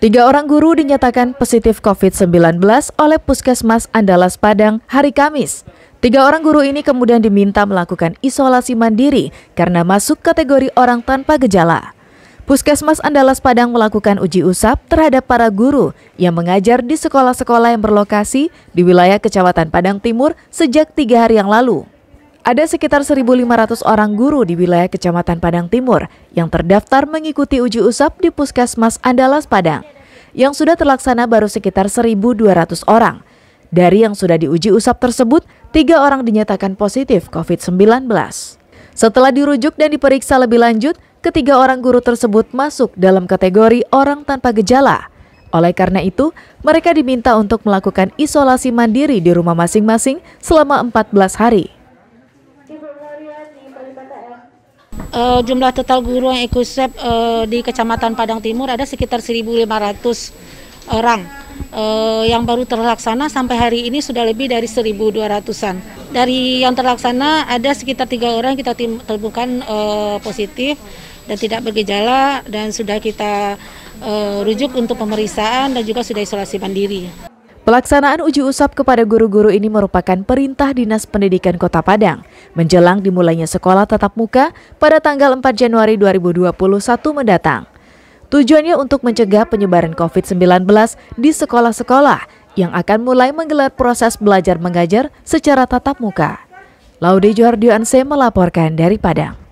Tiga orang guru dinyatakan positif COVID-19 oleh Puskesmas Andalas Padang hari Kamis. Tiga orang guru ini kemudian diminta melakukan isolasi mandiri karena masuk kategori orang tanpa gejala. Puskesmas Andalas Padang melakukan uji usap terhadap para guru yang mengajar di sekolah-sekolah yang berlokasi di wilayah Kecamatan Padang Timur sejak tiga hari yang lalu. Ada sekitar 1.500 orang guru di wilayah Kecamatan Padang Timur yang terdaftar mengikuti uji usap di Puskesmas Andalas Padang. Yang sudah terlaksana baru sekitar 1.200 orang. Dari yang sudah diuji usap tersebut, tiga orang dinyatakan positif COVID-19. Setelah dirujuk dan diperiksa lebih lanjut, ketiga orang guru tersebut masuk dalam kategori orang tanpa gejala. Oleh karena itu, mereka diminta untuk melakukan isolasi mandiri di rumah masing-masing selama 14 hari. Uh, jumlah total guru yang ikut swab uh, di Kecamatan Padang Timur ada sekitar 1.500 orang uh, yang baru terlaksana sampai hari ini sudah lebih dari 1.200-an. Dari yang terlaksana ada sekitar tiga orang kita temukan uh, positif dan tidak bergejala dan sudah kita uh, rujuk untuk pemeriksaan dan juga sudah isolasi mandiri. Pelaksanaan uji usap kepada guru-guru ini merupakan perintah Dinas Pendidikan Kota Padang menjelang dimulainya sekolah tatap muka pada tanggal 4 Januari 2021 mendatang. Tujuannya untuk mencegah penyebaran COVID-19 di sekolah-sekolah yang akan mulai menggelar proses belajar mengajar secara tatap muka. Laude Johardio Anse melaporkan dari Padang.